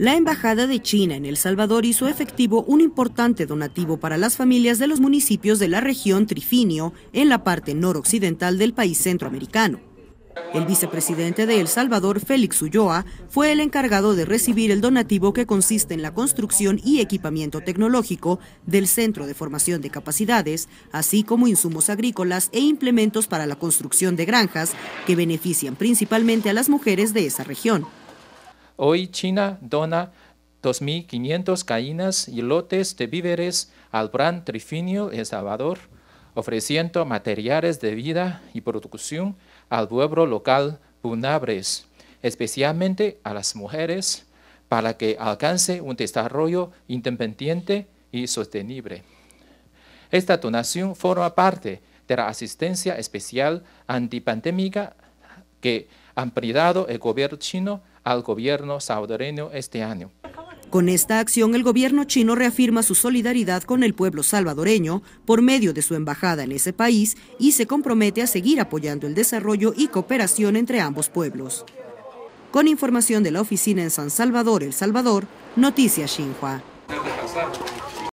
La Embajada de China en El Salvador hizo efectivo un importante donativo para las familias de los municipios de la región Trifinio, en la parte noroccidental del país centroamericano. El vicepresidente de El Salvador, Félix Ulloa, fue el encargado de recibir el donativo que consiste en la construcción y equipamiento tecnológico del Centro de Formación de Capacidades, así como insumos agrícolas e implementos para la construcción de granjas que benefician principalmente a las mujeres de esa región. Hoy China dona 2.500 caínas y lotes de víveres al Brand Trifinio El Salvador, ofreciendo materiales de vida y producción al pueblo local vulnerables, especialmente a las mujeres, para que alcance un desarrollo independiente y sostenible. Esta donación forma parte de la asistencia especial antipandémica que ha brindado el gobierno chino al gobierno salvadoreño este año. Con esta acción, el gobierno chino reafirma su solidaridad con el pueblo salvadoreño por medio de su embajada en ese país y se compromete a seguir apoyando el desarrollo y cooperación entre ambos pueblos. Con información de la oficina en San Salvador, El Salvador, Noticias Xinhua.